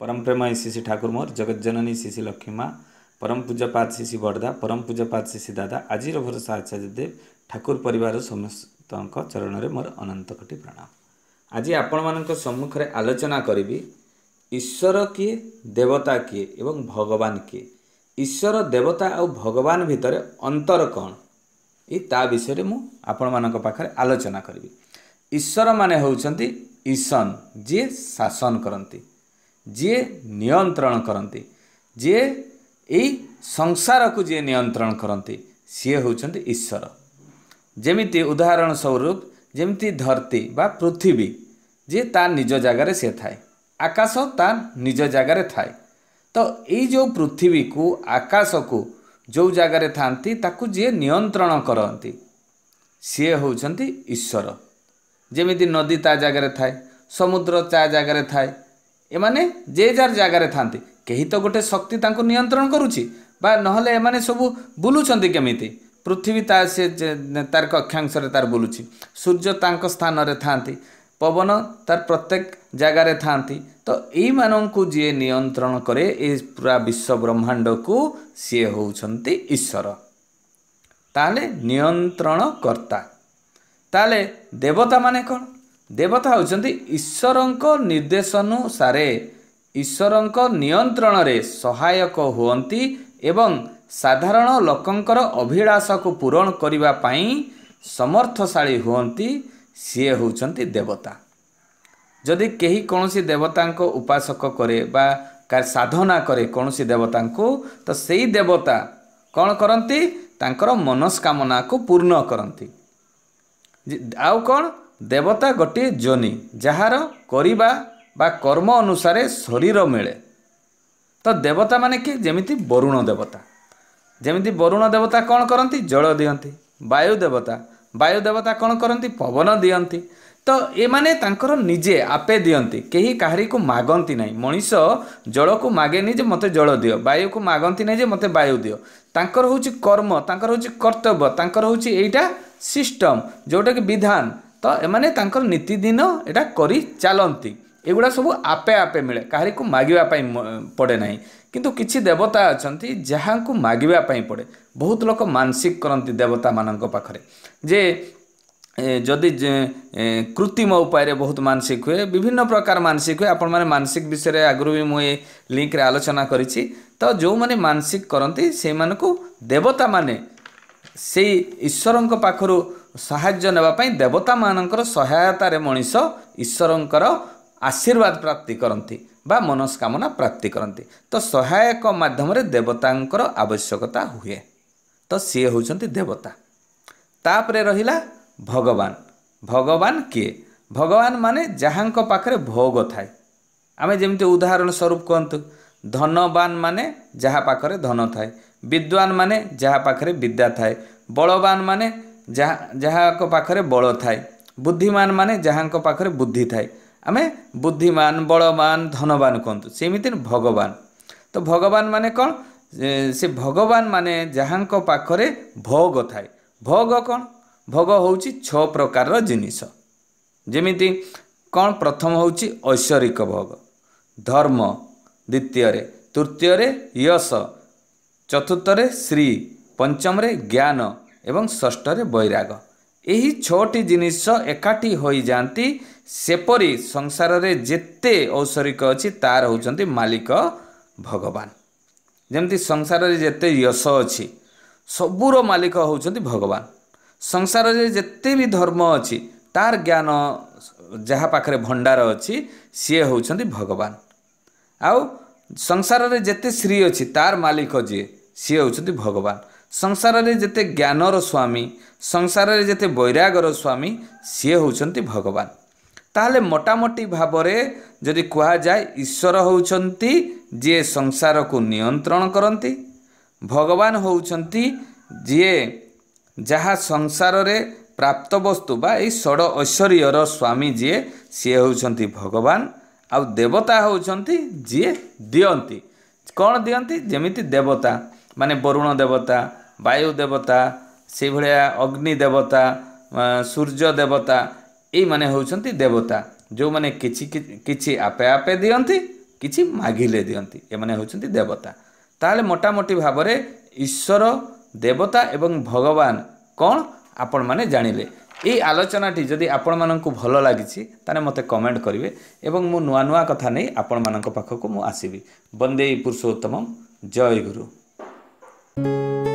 ପରମପ୍ରେମୟ ଶ୍ରୀ ଶ୍ରୀ ଠାକୁର ମୋର ଜଗଜ୍ଜନନୀ ଶ୍ରୀ ଶ୍ରୀ ଲକ୍ଷ୍ମୀ ମା ପରମ ପୂଜ୍ୟପାତ ଶ୍ରୀ ଶ୍ରୀ ବଡ଼ଦା ପରମ ପୂଜ୍ୟପାତ ଶ୍ରୀ ଶ୍ରୀ ଦାଦା ଆଜିର ଭରସା ଆଚାର୍ଯ୍ୟଦେବ ଠାକୁର ପରିବାର ସମସ୍ତଙ୍କ ଚରଣରେ ମୋର ଅନନ୍ତ କୋଟି ପ୍ରଣାମ ଆଜି ଆପଣମାନଙ୍କ ସମ୍ମୁଖରେ ଆଲୋଚନା କରିବି ଈଶ୍ୱର କିଏ ଦେବତା କିଏ ଏବଂ ଭଗବାନ କିଏ ଈଶ୍ୱର ଦେବତା ଆଉ ଭଗବାନ ଭିତରେ ଅନ୍ତର କ'ଣ ଏ ତା ବିଷୟରେ ମୁଁ ଆପଣମାନଙ୍କ ପାଖରେ ଆଲୋଚନା କରିବି ଈଶ୍ୱରମାନେ ହେଉଛନ୍ତି ଈଶନ ଯିଏ ଶାସନ କରନ୍ତି ଯିଏ ନିୟନ୍ତ୍ରଣ କରନ୍ତି ଯିଏ ଏଇ ସଂସାରକୁ ଯିଏ ନିୟନ୍ତ୍ରଣ କରନ୍ତି ସିଏ ହେଉଛନ୍ତି ଈଶ୍ୱର ଯେମିତି ଉଦାହରଣ ସ୍ୱରୂପ ଯେମିତି ଧରତୀ ବା ପୃଥିବୀ ଯିଏ ତା ନିଜ ଜାଗାରେ ସେ ଥାଏ ଆକାଶ ତା ନିଜ ଜାଗାରେ ଥାଏ ତ ଏଇ ଯେଉଁ ପୃଥିବୀକୁ ଆକାଶକୁ ଯେଉଁ ଜାଗାରେ ଥାଆନ୍ତି ତାକୁ ଯିଏ ନିୟନ୍ତ୍ରଣ କରନ୍ତି ସିଏ ହେଉଛନ୍ତି ଈଶ୍ୱର ଯେମିତି ନଦୀ ତା ଜାଗାରେ ଥାଏ ସମୁଦ୍ର ତା ଜାଗାରେ ଥାଏ ଏମାନେ ଯେ ଯାହାର ଜାଗାରେ ଥାନ୍ତି କେହି ତ ଗୋଟେ ଶକ୍ତି ତାଙ୍କୁ ନିୟନ୍ତ୍ରଣ କରୁଛି ବା ନହେଲେ ଏମାନେ ସବୁ ବୁଲୁଛନ୍ତି କେମିତି ପୃଥିବୀ ତା ସେ ତାର କକ୍ଷାଂଶରେ ତାର ବୁଲୁଛି ସୂର୍ଯ୍ୟ ତାଙ୍କ ସ୍ଥାନରେ ଥାନ୍ତି ପବନ ତାର ପ୍ରତ୍ୟେକ ଜାଗାରେ ଥାନ୍ତି ତ ଏଇମାନଙ୍କୁ ଯିଏ ନିୟନ୍ତ୍ରଣ କରେ ଏ ପୁରା ବିଶ୍ୱ ବ୍ରହ୍ମାଣ୍ଡକୁ ସିଏ ହେଉଛନ୍ତି ଈଶ୍ୱର ତାହେଲେ ନିୟନ୍ତ୍ରଣକର୍ତ୍ତା ତାହେଲେ ଦେବତାମାନେ କ'ଣ ଦେବତା ହେଉଛନ୍ତି ଈଶ୍ୱରଙ୍କ ନିର୍ଦ୍ଦେଶାନୁସାରେ ଈଶ୍ୱରଙ୍କ ନିୟନ୍ତ୍ରଣରେ ସହାୟକ ହୁଅନ୍ତି ଏବଂ ସାଧାରଣ ଲୋକଙ୍କର ଅଭିଳାଷକୁ ପୂରଣ କରିବା ପାଇଁ ସମର୍ଥଶାଳୀ ହୁଅନ୍ତି ସିଏ ହେଉଛନ୍ତି ଦେବତା ଯଦି କେହି କୌଣସି ଦେବତାଙ୍କ ଉପାସକ କରେ ବା ସାଧନା କରେ କୌଣସି ଦେବତାଙ୍କୁ ତ ସେଇ ଦେବତା କ'ଣ କରନ୍ତି ତାଙ୍କର ମନସ୍କାମନାକୁ ପୂର୍ଣ୍ଣ କରନ୍ତି ଆଉ କ'ଣ ଦେବତା ଗୋଟିଏ ଜନି ଯାହାର କରିବା ବା କର୍ମ ଅନୁସାରେ ଶରୀର ମିଳେ ତ ଦେବତାମାନେ କି ଯେମିତି ବରୁଣ ଦେବତା ଯେମିତି ବରୁଣ ଦେବତା କ'ଣ କରନ୍ତି ଜଳ ଦିଅନ୍ତି ବାୟୁ ଦେବତା ବାୟୁ ଦେବତା କ'ଣ କରନ୍ତି ପବନ ଦିଅନ୍ତି ତ ଏମାନେ ତାଙ୍କର ନିଜେ ଆପେ ଦିଅନ୍ତି କେହି କାହାରିକୁ ମାଗନ୍ତି ନାହିଁ ମଣିଷ ଜଳକୁ ମାଗେନି ଯେ ମୋତେ ଜଳ ଦିଅ ବାୟୁକୁ ମାଗନ୍ତି ନାହିଁ ଯେ ମୋତେ ବାୟୁ ଦିଅ ତାଙ୍କର ହେଉଛି କର୍ମ ତାଙ୍କର ହେଉଛି କର୍ତ୍ତବ୍ୟ ତାଙ୍କର ହେଉଛି ଏଇଟା ସିଷ୍ଟମ୍ ଯେଉଁଟାକି ବିଧାନ ତ ଏମାନେ ତାଙ୍କର ନୀତିଦିନ ଏଇଟା କରି ଚାଲନ୍ତି ଏଗୁଡ଼ା ସବୁ ଆପେ ଆପେ ମିଳେ କାହାରିକୁ ମାଗିବା ପାଇଁ ପଡ଼େ ନାହିଁ କିନ୍ତୁ କିଛି ଦେବତା ଅଛନ୍ତି ଯାହାଙ୍କୁ ମାଗିବା ପାଇଁ ପଡ଼େ ବହୁତ ଲୋକ ମାନସିକ କରନ୍ତି ଦେବତାମାନଙ୍କ ପାଖରେ ଯେ ଯଦି କୃତ୍ରିମ ଉପାୟରେ ବହୁତ ମାନସିକ ହୁଏ ବିଭିନ୍ନ ପ୍ରକାର ମାନସିକ ହୁଏ ଆପଣମାନେ ମାନସିକ ବିଷୟରେ ଆଗରୁ ବି ମୁଁ ଏ ଲିଙ୍କରେ ଆଲୋଚନା କରିଛି ତ ଯେଉଁମାନେ ମାନସିକ କରନ୍ତି ସେଇମାନଙ୍କୁ ଦେବତାମାନେ ସେଇ ଈଶ୍ୱରଙ୍କ ପାଖରୁ ସାହାଯ୍ୟ ନେବା ପାଇଁ ଦେବତାମାନଙ୍କର ସହାୟତାରେ ମଣିଷ ଈଶ୍ୱରଙ୍କର ଆଶୀର୍ବାଦ ପ୍ରାପ୍ତି କରନ୍ତି ବା ମନସ୍କାମନା ପ୍ରାପ୍ତି କରନ୍ତି ତ ସହାୟକ ମାଧ୍ୟମରେ ଦେବତାଙ୍କର ଆବଶ୍ୟକତା ହୁଏ ତ ସିଏ ହେଉଛନ୍ତି ଦେବତା ତାପରେ ରହିଲା ଭଗବାନ ଭଗବାନ କିଏ ଭଗବାନ ମାନେ ଯାହାଙ୍କ ପାଖରେ ଭୋଗ ଥାଏ ଆମେ ଯେମିତି ଉଦାହରଣ ସ୍ୱରୂପ କୁହନ୍ତୁ ଧନବାନ ମାନେ ଯାହା ପାଖରେ ଧନ ଥାଏ ବିଦ୍ୱାନ ମାନେ ଯାହା ପାଖରେ ବିଦ୍ୟା ଥାଏ ବଳବାନ ମାନେ ଯାହା ଯାହାଙ୍କ ପାଖରେ ବଳ ଥାଏ ବୁଦ୍ଧିମାନ ମାନେ ଯାହାଙ୍କ ପାଖରେ ବୁଦ୍ଧି ଥାଏ ଆମେ ବୁଦ୍ଧିମାନ ବଳବାନ ଧନବାନ କୁହନ୍ତୁ ସେମିତି ଭଗବାନ ତ ଭଗବାନ ମାନେ କ'ଣ ସେ ଭଗବାନ ମାନେ ଯାହାଙ୍କ ପାଖରେ ଭୋଗ ଥାଏ ଭୋଗ କ'ଣ ଭୋଗ ହେଉଛି ଛଅ ପ୍ରକାରର ଜିନିଷ ଯେମିତି କ'ଣ ପ୍ରଥମ ହେଉଛି ଐଶ୍ୱରିକ ଭୋଗ ଧର୍ମ ଦ୍ୱିତୀୟରେ ତୃତୀୟରେ ୟଶ ଚତୁର୍ଥରେ ଶ୍ରୀ ପଞ୍ଚମରେ ଜ୍ଞାନ ଏବଂ ଷଷ୍ଠରେ ବୈରାଗ ଏହି ଛଅଟି ଜିନିଷ ଏକାଠି ହୋଇଯାଆନ୍ତି ସେପରି ସଂସାରରେ ଯେତେ ଔଷରିକ ଅଛି ତାହାର ହେଉଛନ୍ତି ମାଲିକ ଭଗବାନ ଯେମିତି ସଂସାରରେ ଯେତେ ୟଶ ଅଛି ସବୁର ମାଲିକ ହେଉଛନ୍ତି ଭଗବାନ ସଂସାରରେ ଯେତେ ବି ଧର୍ମ ଅଛି ତାର ଜ୍ଞାନ ଯାହା ପାଖରେ ଭଣ୍ଡାର ଅଛି ସିଏ ହେଉଛନ୍ତି ଭଗବାନ ଆଉ ସଂସାରରେ ଯେତେ ଶ୍ରୀ ଅଛି ତାର ମାଲିକ ଯିଏ ସିଏ ହେଉଛନ୍ତି ଭଗବାନ ସଂସାରରେ ଯେତେ ଜ୍ଞାନର ସ୍ୱାମୀ ସଂସାରରେ ଯେତେ ବୈରାଗର ସ୍ୱାମୀ ସିଏ ହେଉଛନ୍ତି ଭଗବାନ ତାହେଲେ ମୋଟାମୋଟି ଭାବରେ ଯଦି କୁହାଯାଏ ଈଶ୍ୱର ହେଉଛନ୍ତି ଯିଏ ସଂସାରକୁ ନିୟନ୍ତ୍ରଣ କରନ୍ତି ଭଗବାନ ହେଉଛନ୍ତି ଯିଏ ଯାହା ସଂସାରରେ ପ୍ରାପ୍ତ ବସ୍ତୁ ବା ଏଇ ଷଡ଼ ଐଶ୍ୱର୍ଯ୍ୟର ସ୍ୱାମୀ ଯିଏ ସିଏ ହେଉଛନ୍ତି ଭଗବାନ ଆଉ ଦେବତା ହେଉଛନ୍ତି ଯିଏ ଦିଅନ୍ତି କ'ଣ ଦିଅନ୍ତି ଯେମିତି ଦେବତା ମାନେ ବରୁଣ ଦେବତା ବାୟୁ ଦେବତା ସେଭଳିଆ ଅଗ୍ନି ଦେବତା ସୂର୍ଯ୍ୟ ଦେବତା ଏଇମାନେ ହେଉଛନ୍ତି ଦେବତା ଯେଉଁମାନେ କିଛି କିଛି ଆପେ ଆପେ ଦିଅନ୍ତି କିଛି ମାଗିଲେ ଦିଅନ୍ତି ଏମାନେ ହେଉଛନ୍ତି ଦେବତା ତାହେଲେ ମୋଟାମୋଟି ଭାବରେ ଈଶ୍ୱର ଦେବତା ଏବଂ ଭଗବାନ କ'ଣ ଆପଣମାନେ ଜାଣିଲେ এই আলোচনাটি যদি ଆପଣମାନଙ୍କୁ ଭଲ ଲାଗିଛି ତାହେଲେ ମୋତେ କମେଣ୍ଟ କରିବେ ଏବଂ ମୁଁ ନୂଆ ନୂଆ କଥା ନେଇ ଆପଣମାନଙ୍କ ପାଖକୁ ମୁଁ ଆସିବି ବନ୍ଦେଇ ପୁରୁଷୋତ୍ତମ ଜୟ ଗୁରୁ